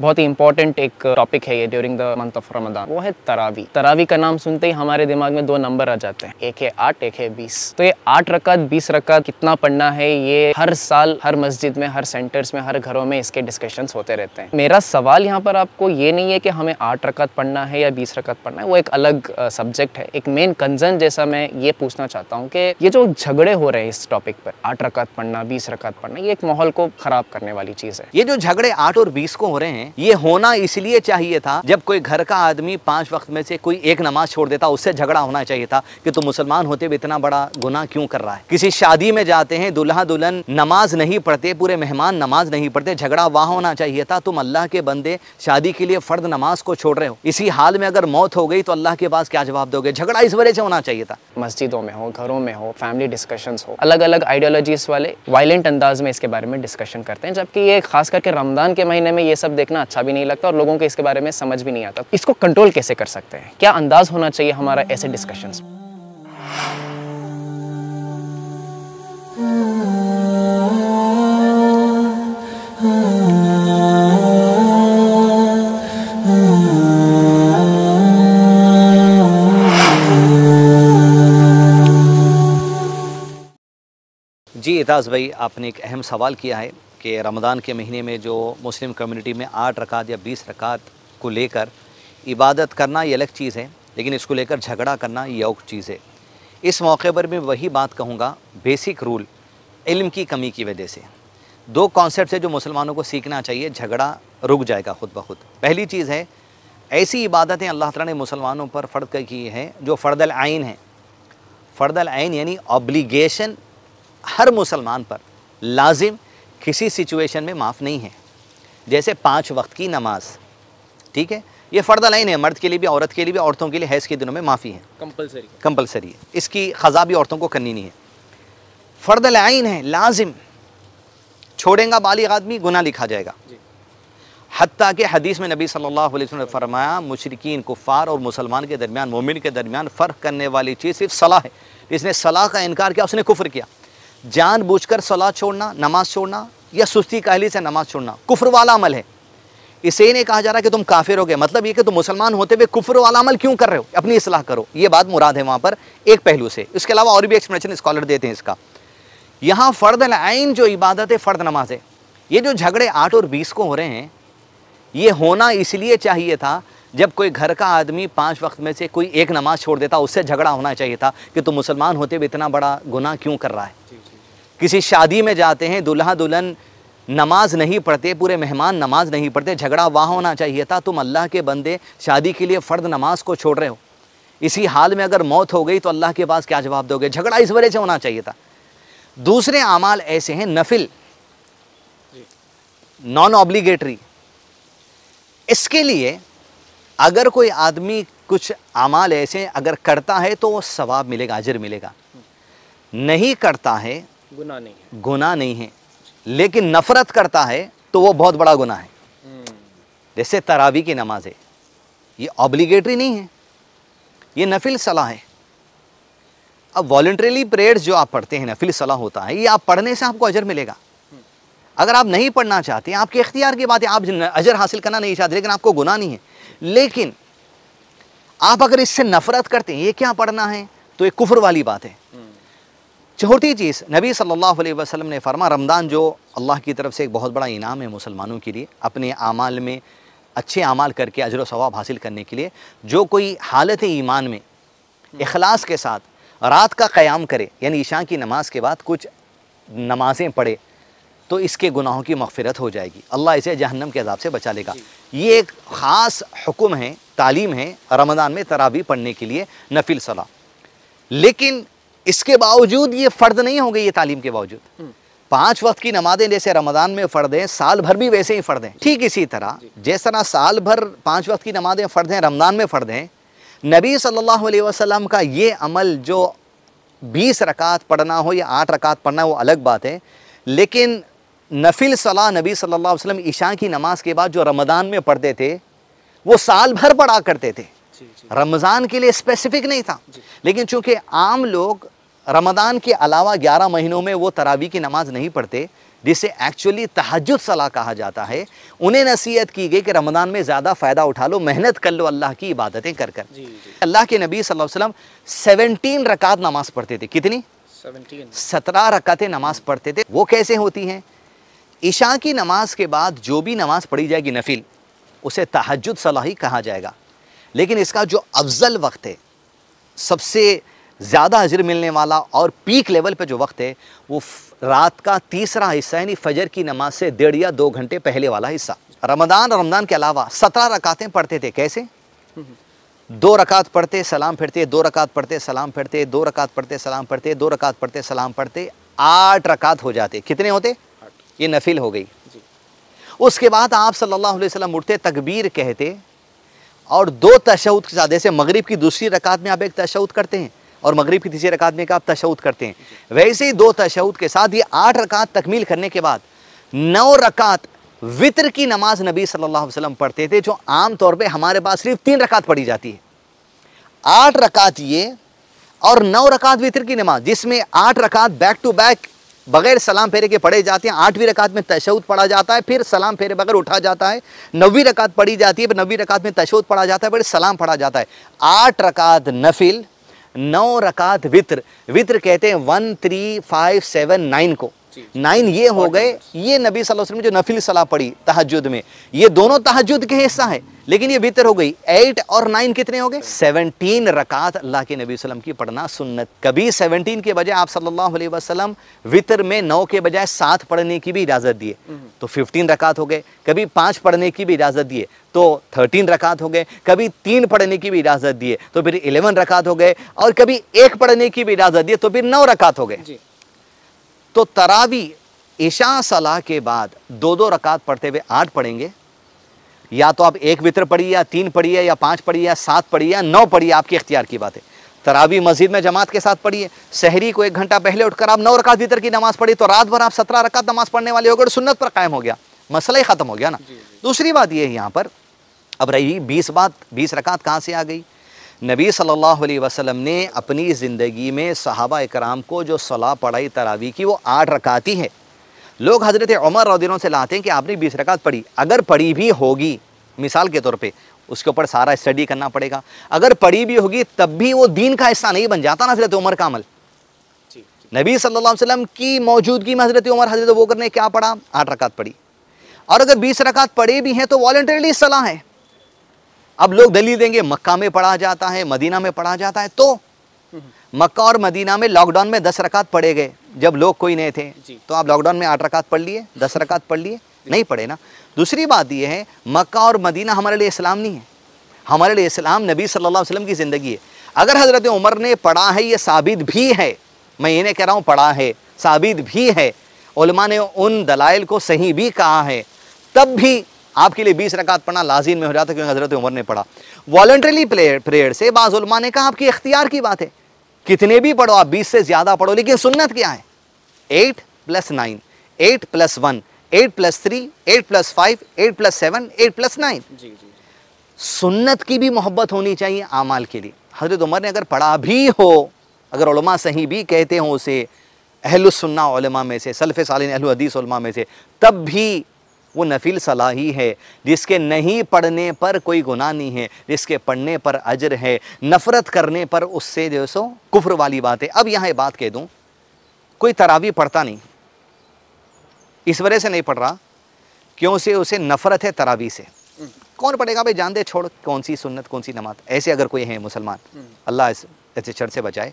बहुत ही इंपॉर्टेंट एक टॉपिक uh, है ये during the month of Ramadan वो है तरावी तरावी का नाम सुनते ही हमारे दिमाग में दो नंबर आ जाते हैं एक है आठ एक है बीस तो ये आठ रकात बीस रकात कितना पढ़ना है ये हर साल हर मस्जिद में हर सेंटर्स में हर घरों में इसके डिस्कशन होते रहते हैं मेरा सवाल यहाँ पर आपको ये नहीं है कि हमें आठ रकात पढ़ना है या बीस रकात पढ़ना है वो एक अलग सब्जेक्ट uh, है एक मेन कंजर्न जैसा मैं ये पूछना चाहता हूँ कि ये जो झगड़े हो रहे हैं इस टॉपिक पर आठ रकात पढ़ना बीस रकात पढ़ना ये एक माहौल को खराब करने वाली चीज़ है ये जो झगड़े आठ और बीस को हो रहे हैं हैं ये होना इसलिए चाहिए था जब कोई घर का आदमी पांच वक्त में से कोई एक नमाज छोड़ देता उससे झगड़ा होना चाहिए था कि तुम मुसलमान होते हुए इतना बड़ा गुना क्यों कर रहा है किसी शादी में जाते हैं दुल्हा दुल्हन नमाज नहीं पढ़ते पूरे मेहमान नमाज नहीं पढ़ते झगड़ा वहाँ होना चाहिए था तुम अल्लाह के बंदे शादी के लिए फर्द नमाज को छोड़ रहे हो इसी हाल में अगर मौत हो गई तो अल्लाह के पास क्या जवाब दोगे झगड़ा इस वजह से होना चाहिए था मस्जिदों में हो घरों में हो फैमिली डिस्कशन हो अलग अलग आइडियोलॉजीज वाले वायलेंट अंदाज में इसके बारे में डिस्कशन करते हैं जबकि ये खास करके रमजान के महीने में ये सब देखना करना अच्छा भी नहीं लगता और लोगों को इसके बारे में समझ भी नहीं आता इसको कंट्रोल कैसे कर सकते हैं क्या अंदाज होना चाहिए हमारा ऐसे डिस्कशन जी एताज़ भाई आपने एक अहम सवाल किया है कि रमज़ान के महीने में जो मुस्लिम कम्युनिटी में आठ रकात या बीस रकात को लेकर इबादत करना ये अलग चीज़ है लेकिन इसको लेकर झगड़ा करना ये और चीज़ है इस मौके पर मैं वही बात कहूँगा बेसिक रूल इल्म की कमी की वजह से दो कॉन्सेप्ट है जो मुसलमानों को सीखना चाहिए झगड़ा रुक जाएगा खुद ब खुद पहली चीज़ है ऐसी इबादतें अल्लाह ताला ने मुसलमानों पर फ़र्द की हैं जो फ़र्दल आइन है फ़र्दल आइन यानी ऑब्लिगेशन हर मुसलमान पर लाजिम किसी सिचुएशन में माफ़ नहीं है जैसे पाँच वक्त की नमाज ठीक है ये फ़र्द लाइन है मर्द के लिए भी औरत के लिए भी औरतों के लिए हैज़ के दिनों में माफ़ी है कंपलसरी कंपलसरी है इसकी ख़जा भी औरतों को करनी नहीं है फ़र्द लाइन है लाजिम छोड़ेगा बालिग आदमी गुना लिखा जाएगा हती कि हदीस में नबी सल्लल्लाहु अलैहि वसल्लम ने फरमाया मुशरकिन कुफ़ार और मुसलमान के दरमियान मोमिन के दरमियान फ़र्क करने वाली चीज़ सिर्फ सलाह है इसने सलाह का इनकार किया उसने कुफर किया जानबूझकर सलाह छोड़ना नमाज छोड़ना या सुस्ती कहली से नमाज छोड़ना कुफर वाला अमल है इसे नहीं कहा जा रहा कि तुम काफिर हो गए मतलब ये कि तुम मुसलमान होते हुए कुफर वाला अमल क्यों कर रहे हो अपनी असलाह करो ये बात मुराद है वहाँ पर एक पहलू से इसके अलावा और भी एक्सप्लेनेशन स्कॉलर देते हैं इसका यहाँ फ़र्द आइन जो इबादत है फ़र्द नमाज है ये जो झगड़े आठ और बीस को हो रहे हैं ये होना इसलिए चाहिए था जब कोई घर का आदमी पांच वक्त में से कोई एक नमाज छोड़ देता उससे झगड़ा होना चाहिए था कि तुम मुसलमान होते हुए इतना बड़ा गुनाह क्यों कर रहा है किसी शादी में जाते हैं दुल्हा दुल्हन नमाज नहीं पढ़ते पूरे मेहमान नमाज नहीं पढ़ते झगड़ा वाह होना चाहिए था तुम अल्लाह के बंदे शादी के लिए फ़र्द नमाज को छोड़ रहे हो इसी हाल में अगर मौत हो गई तो अल्लाह के पास क्या जवाब दोगे झगड़ा इस वजह से होना चाहिए था दूसरे अमाल ऐसे हैं नफिल नॉन ऑब्लीगेटरी इसके लिए अगर कोई आदमी कुछ अमाल ऐसे अगर करता है तो वो सवाब मिलेगा अजर मिलेगा नहीं करता है गुना नहीं है गुना नहीं है लेकिन नफरत करता है तो वो बहुत बड़ा गुना है हम्म। जैसे तरावी की नमाज है ये ऑब्लिगेटरी नहीं है ये नफिल सलाह है अब वॉल्ट्रेली प्रेयर्स जो आप पढ़ते हैं नफिल सलाह होता है ये आप पढ़ने से आपको अजर मिलेगा हम्म। अगर आप नहीं पढ़ना चाहते आपके इख्तियार की बात है आप अजर हासिल करना नहीं चाहते लेकिन आपको गुना नहीं है लेकिन आप अगर इससे नफरत करते हैं ये क्या पढ़ना है तो ये कुफर वाली बात है चौथी चीज़ नबी सल्लल्लाहु अलैहि वसल्लम ने फरमा रमदान जो अल्लाह की तरफ से एक बहुत बड़ा इनाम है मुसलमानों के लिए अपने अमाल में अच्छे आमाल करके अजर सवाब हासिल करने के लिए जो कोई हालत ईमान में अखलास हम्म। के साथ रात का क़्याम करे यानी ईशा की नमाज के बाद कुछ नमाज़ें पढ़े तो इसके गुनाहों की मगफरत हो जाएगी अल्लाह इसे जहन्नम के अजाब से बचा लेगा ये एक ख़ास हुक्म है तालीम है रमदान में तरावी पढ़ने के लिए नफिल सलाह लेकिन इसके बावजूद ये फ़र्द नहीं हो गई ये तालीम के बावजूद हम्म। पांच वक्त की नमाजें जैसे रमजान में फ़र्द हैं साल भर भी वैसे ही फ़र्द हैं ठीक इसी तरह जिस तरह साल भर पांच वक्त की नमाजें फ़र्द हैं रमज़ान में फ़र्द हैं नबी सल्लल्लाहु अलैहि वसल्लम का ये अमल जो बीस रकात पढ़ना हो या आठ रकात पढ़ना वो अलग बात है लेकिन नफिल सलाह नबी सल्लल्लाहु अलैहि वसल्लम ईशा की नमाज के बाद जो रमदान में पढ़ते थे वो साल भर पढ़ा करते थे रमज़ान के लिए स्पेसिफिक नहीं था लेकिन चूंकि आम लोग रमदान के अलावा ग्यारह महीनों में वो तरावी की नमाज़ नहीं पढ़ते जिसे एक्चुअली तहजद सलाह कहा जाता है उन्हें नसीहत की गई कि रमदान में ज़्यादा फ़ायदा उठा लो मेहनत कर लो अल्लाह की इबादतें कर कर अल्लाह के नबी वसल्लम सेवनटीन रकात नमाज़ पढ़ते थे कितनी सत्रह रकातें नमाज़ पढ़ते थे वो कैसे होती हैं ईशा की नमाज के बाद जो भी नमाज पढ़ी जाएगी नफिल उसे तहजद सलाही कहा जाएगा लेकिन इसका जो अफजल वक्त है सबसे ज़्यादा अजर मिलने वाला और पीक लेवल पे जो वक्त है वो रात का तीसरा हिस्सा यानी फजर की नमाज से डेढ़ या दो घंटे पहले वाला हिस्सा रमदान और रमदान के अलावा सत्रह रकातें पढ़ते थे कैसे दो रकात पढ़ते सलाम फिरते दो रकात पढ़ते सलाम फिरते दो रकात पढ़ते सलाम पढ़ते दो रकात पढ़ते सलाम पढ़ते आठ रकात हो जाते कितने होते ये नफिल हो गई उसके बाद आप सल्लल्लाहु अलैहि वसल्लम उठते तकबीर कहते और दो तशहद के साथ जैसे मगरिब की दूसरी रकात में आप एक तशहद करते हैं और मगरब की तीसरी रकात में आप तशद करते हैं वैसे ही दो तशद के साथ ये आठ रकात तकमील करने के बाद नौ रकात वितर की नमाज नबी सल्लल्लाहु अलैहि वसल्लम पढ़ते थे जो आम तौर पे हमारे पास सिर्फ तीन रकात पढ़ी जाती है आठ रकात ये और नौ रकात वितर की नमाज जिसमें आठ रकात बैक टू बैक बगैर सलाम फेरे के पढ़े जाते हैं आठवीं रकात में तशद पढ़ा जाता है फिर सलाम फेरे बगैर उठा जाता है नवी रकात पढ़ी जाती है नवी रकात में तशद पढ़ा जाता है फिर सलाम पढ़ा जाता है आठ रकात नफिल नौ रकात वित्र वित्र कहते हैं one three five seven nine को नाइन ये हो गए ये नबी सल्लल्लाहु अलैहि वसल्लम जो नफिल सलाह पड़ी तहजुद में ये दोनों तहजुद के हिस्सा है लेकिन ये बेहतर हो गई एट और नाइन कितने हो गए सेवनटीन रकात अल्लाह के नबी वसल्लम की पढ़ना सुन्नत कभी सेवनटीन के बजाय आप सल्लल्लाहु अलैहि वसल्लम वितर में नौ के बजाय सात पढ़ने की भी इजाज़त दिए हम्म। तो फिफ्टीन रकात हो गए कभी पांच पढ़ने की भी इजाज़त दिए तो थर्टीन रकात हो गए कभी तीन पढ़ने की भी इजाज़त दिए तो फिर इलेवन रकात हो गए और कभी एक पढ़ने की भी इजाज़त दिए तो फिर नौ रकात हो गए तो तरावी ईशा सलाह के बाद दो दो रकात पढ़ते हुए आठ पढ़ेंगे या तो आप एक वितर पढ़िए या तीन पढ़िए या पाँच पढ़िए या सात पढ़िए या नौ पढ़िए आपके इख्तियार की बात है तरावी मस्जिद में जमात के साथ पढ़िए शहरी को एक घंटा पहले उठकर आप नौ रकात वितर की नमाज़ पढ़ी तो रात भर आप सत्रह रकात नमाज़ पढ़ने वाले हो गए और सुन्नत पर कायम हो गया मसला ही ख़त्म हो गया ना दूसरी बात ये है यहाँ पर अब रही बीस बात बीस रकात कहाँ से आ गई नबी सल्लल्लाहु अलैहि वसल्लम ने अपनी ज़िंदगी में सहाबा इकराम को जो सलाह पढ़ाई तरावी की वो आठ रकाती है लोग हज़रत उमर रदिनों से लाते हैं कि आपने बीस रकात पढ़ी अगर पढ़ी भी होगी मिसाल के तौर पर उसके ऊपर सारा स्टडी करना पड़ेगा अगर पढ़ी भी होगी तब भी वो दीन का हिस्सा नहीं बन जाता ना हज़रत उमर का अमल नबी सल्लल्लाहु अलैहि वसल्लम की मौजूदगी में हज़रत उमर हज़रत वोकर ने क्या पढ़ा आठ रकात पढ़ी और अगर बीस रकात पढ़े भी हैं तो वॉल्टरली सलाह है अब लोग दलील देंगे मक्का में पढ़ा जाता है मदीना में पढ़ा जाता है तो मक्का और मदीना में लॉकडाउन में दस रकात पढ़े गए जब लोग कोई नहीं थे तो आप लॉकडाउन में आठ रकात पढ़ लिए दस रकात पढ़ लिए नहीं पढ़े ना दूसरी बात यह है मक्का और मदीना हमारे लिए इस्लाम नहीं है हमारे लिए इस्लाम नबी सल्लल्लाहु अलैहि वसल्लम की ज़िंदगी है अगर हज़रत उमर ने पढ़ा है ये साबित भी है मैं ये नहीं कह रहा हूँ पढ़ा है साबित भी है ने उन दलाइल को सही भी कहा है तब भी आपके लिए बीस रकात पढ़ना लाजिम में हो जाता क्योंकि हज़रत उमर ने पढ़ा वॉल्ट्रली प्रेयर से बाज़ुलमा ने कहा आपकी इख्तियार की बात है कितने भी पढ़ो आप बीस से ज़्यादा पढ़ो लेकिन सुन्नत क्या है eight plus nine eight plus one eight plus three eight plus five eight plus seven eight plus nine सुन्नत की भी मोहब्बत होनी चाहिए आमाल के लिए हजरत उमर ने अगर पढ़ा भी हो अगर उलमा सही भी कहते हों उसे अहलसन्ना में से सल्फ़ सालिन अहल हदीस में से तब भी वो नफिल सलाही है जिसके नहीं पढ़ने पर कोई गुनाह नहीं है जिसके पढ़ने पर अजर है नफ़रत करने पर उससे जो सो कुफर वाली बात है अब यहाँ बात कह दूँ कोई तरावी पढ़ता नहीं इस वजह से नहीं पढ़ रहा क्यों से उसे नफ़रत है तरावी से कौन पढ़ेगा भाई जान दे छोड़ कौन सी सुन्नत कौन सी नमाज ऐसे अगर कोई है मुसलमान हम्म। अल्लाह ऐसे चढ़ से बचाए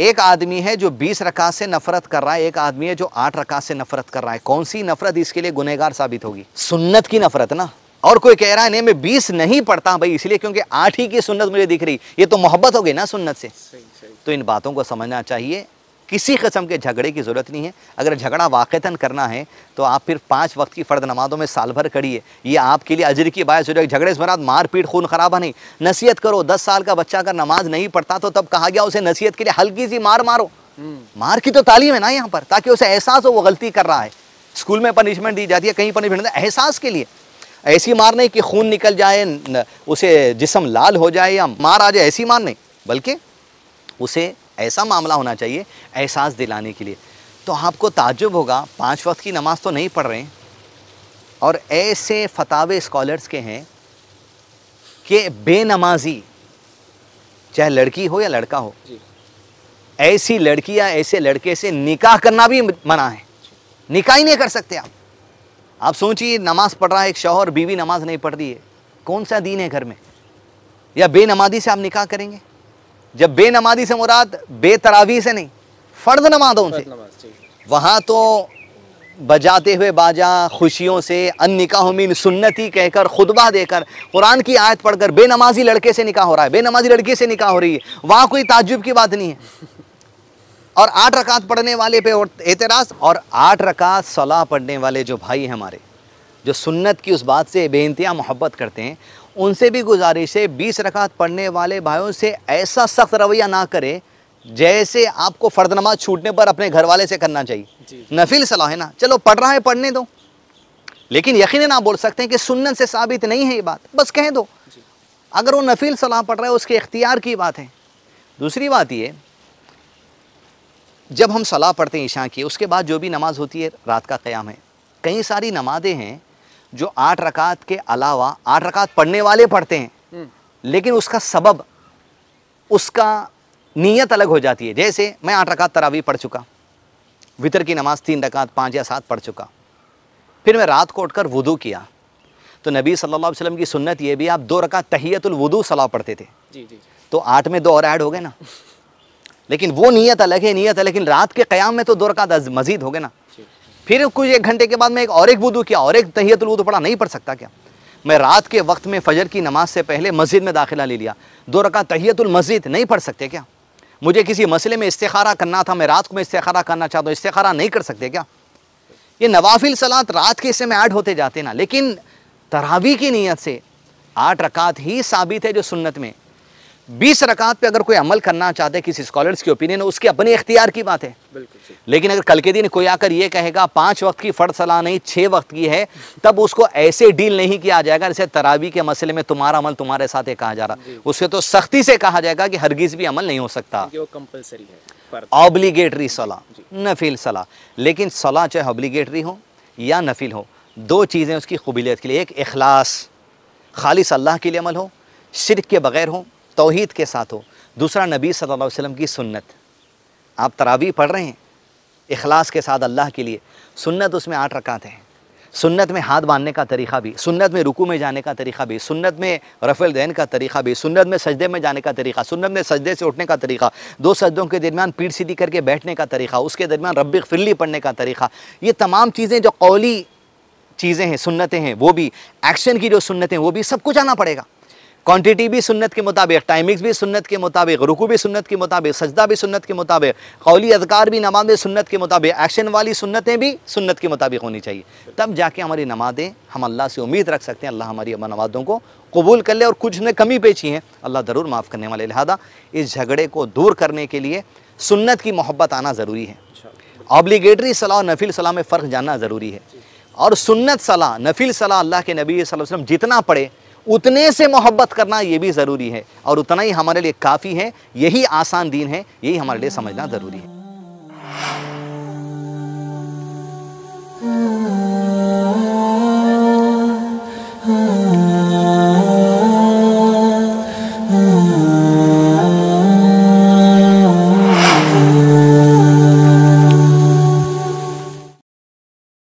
एक आदमी है जो बीस रका से नफरत कर रहा है एक आदमी है जो आठ रका से नफरत कर रहा है कौन सी नफरत इसके लिए गुनहगार साबित होगी सुन्नत की नफरत ना और कोई कह रहा है नहीं मैं बीस नहीं पढ़ता भाई इसलिए क्योंकि आठ ही की सुन्नत मुझे दिख रही ये तो मोहब्बत हो गई ना सुन्नत से सही, सही। तो इन बातों को समझना चाहिए किसी कस्म के झगड़े की ज़रूरत नहीं है अगर झगड़ा वाक़ता करना है तो आप फिर पाँच वक्त की फ़र्द नमाज़ों में साल भर करिए ये आपके लिए अजर की बायस हो जाएगी झगड़े से बना मारपीट खून खराबा नहीं नसीहत करो दस साल का बच्चा अगर नमाज नहीं पढ़ता तो तब कहा गया उसे नसीहत के लिए हल्की सी मार मारो हम्म। मार की तो तालीम है ना यहाँ पर ताकि उसे एहसास हो वो गलती कर रहा है स्कूल में पनिशमेंट दी जाती है कहीं पनिशमेंट एहसास के लिए ऐसी मार नहीं कि खून निकल जाए उसे जिसम लाल हो जाए या मार आ जाए ऐसी मार नहीं बल्कि उसे ऐसा मामला होना चाहिए एहसास दिलाने के लिए तो आपको ताजुब होगा पाँच वक्त की नमाज़ तो नहीं पढ़ रहे हैं और ऐसे फतावे स्कॉलर्स के हैं कि बेनमाजी चाहे लड़की हो या लड़का हो ऐसी लड़की या ऐसे लड़के से निकाह करना भी मना है निकाह ही नहीं कर सकते आप आप सोचिए नमाज़ पढ़ रहा है एक शौहर बीवी नमाज़ नहीं पढ़ रही है कौन सा दीन है घर में या बेनमाजी से आप निकाह करेंगे जब बेनमाजी से मुराद बेतरावी से नहीं फ़र्द नमाजों से वहाँ तो बजाते हुए बाजा खुशियों से अन निकाह सुन्नति सुन्नती कहकर खुतबा देकर कुरान की आयत पढ़कर बेनमाजी लड़के से निकाह हो रहा है बेनमाजी लड़की से निकाह हो रही है वहाँ कोई ताजुब की बात नहीं है और आठ रकात पढ़ने वाले पे एतराज़ और आठ रकात सलाह पढ़ने वाले जो भाई हैं हमारे जो सुन्नत की उस बात से बेानतहा मोहब्बत करते हैं उनसे भी गुजारिश है बीस रकात पढ़ने वाले भाइयों से ऐसा सख्त रवैया ना करें जैसे आपको फ़र्द नमाज छूटने पर अपने घर वाले से करना चाहिए नफिल सलाह है ना चलो पढ़ रहा है पढ़ने दो लेकिन यकीन ना बोल सकते हैं कि सुन्नत से साबित नहीं है ये बात बस कह दो अगर वो नफिल सलाह पढ़ रहा है उसके इख्तियार की बात है दूसरी बात ये जब हम सलाह पढ़ते हैं ईशा की उसके बाद जो भी नमाज़ होती है रात का क़्याम है कई सारी नमाज़ें हैं जो आठ रकात के अलावा आठ रकात पढ़ने वाले पढ़ते हैं हम्म। लेकिन उसका सबब उसका नीयत अलग हो जाती है जैसे मैं आठ रकात तरावी पढ़ चुका वितर की नमाज़ तीन रकात पाँच या सात पढ़ चुका फिर मैं रात को उठकर वुदू किया तो नबी सल्लल्लाहु अलैहि वसल्लम की सुन्नत ये भी आप दो रकात तहियतुल वुदू सलाह पढ़ते थे जी जी तो आठ में दो और ऐड हो गए ना लेकिन वो नीयत अलग है नीयत है लेकिन रात के क़याम में तो दो रकात मजीद हो गए ना फिर कुछ एक घंटे के बाद मैं एक और एक वुदू किया और एक तहियतुल वुदू पढ़ा नहीं पढ़ सकता क्या मैं रात के वक्त में फ़जर की नमाज से पहले मस्जिद में दाखिला ले लिया दो रका तहियतुल मस्जिद नहीं पढ़ सकते क्या मुझे किसी मसले में इस्तारा करना था मैं रात को मैं इस्तारा करना चाहता हूँ इस्तारा नहीं कर सकते क्या ये नवाफिल सलात रात के हिस्से में ऐड होते जाते ना लेकिन तरावी की नीयत से आठ रकात ही साबित है जो सुन्नत में बीस रकात पे अगर कोई अमल करना चाहते हैं किसी स्कॉलर्स की ओपिनियन है उसके अपने इख्तियार की बात है लेकिन अगर कल के दिन कोई आकर ये कहेगा पांच वक्त की फर्द सलाह नहीं छः वक्त की है तब उसको ऐसे डील नहीं किया जाएगा जैसे तरावी के मसले में तुम्हारा अमल तुम्हारे साथ ही कहा जा रहा उसके तो सख्ती से कहा जाएगा कि हरगिज़ भी अमल नहीं हो सकता है ऑब्लीगेटरी सलाह नफिल सलाह लेकिन सलाह चाहे ऑब्लीगेटरी हो या नफिल हो दो चीज़ें उसकी कबूलीत के लिए एक अखलास खालिस अल्लाह के लिए अमल हो शिरक के बगैर हो तोहद के साथ हो दूसरा नबी सल्लल्लाहु अलैहि वसल्लम की सुन्नत आप तरावी पढ़ रहे हैं इखलास के साथ अल्लाह के लिए सुन्नत उसमें आठ रकात हैं सुन्नत में हाथ बांधने का तरीका भी सुन्नत में रुकू में जाने का तरीका भी सुन्नत में रफेल दैन का तरीका भी सुन्नत में सजदे में जाने का तरीका सुन्नत में सजदे से उठने का तरीका दो सजदों के दरमियान पीठ सीधी करके बैठने का तरीका उसके दरमियान रब फिरली पढ़ने का तरीका ये तमाम चीज़ें जो कौली चीज़ें हैं सुन्नतें हैं वो भी एक्शन की जो सुन्नतें हैं वो भी सब कुछ आना पड़ेगा क्वांटिटी भी सुन्नत के मुताबिक टाइमिंग्स भी सुन्नत के मुताबिक रुकू भी सुन्नत के मुताबिक सजदा भी सुन्नत के मुताबिक कौली अदकार भी नमाज सुन्नत के मुताबिक एक्शन वाली सुन्नतें भी सुन्नत के मुताबिक होनी चाहिए तब जाके हमारी नमाज़ें हम अल्लाह से उम्मीद रख सकते हैं अल्लाह हमारी नमाज़ों को कबूल कर ले और कुछ ने कमी पेची हैं अल्लाह ज़रूर माफ़ करने वाले लिहाजा इस झगड़े को दूर करने के लिए सुन्नत की मोहब्बत आना ज़रूरी है ऑब्लीगेटरी सलाह और नफिल सलाह में फ़र्क जानना ज़रूरी है और सुन्नत सलाह नफिल सलाह अल्लाह के नबी वसल्लम जितना पढ़े उतने से मोहब्बत करना ये भी ज़रूरी है और उतना ही हमारे लिए काफ़ी है यही आसान दीन है यही हमारे लिए समझना ज़रूरी है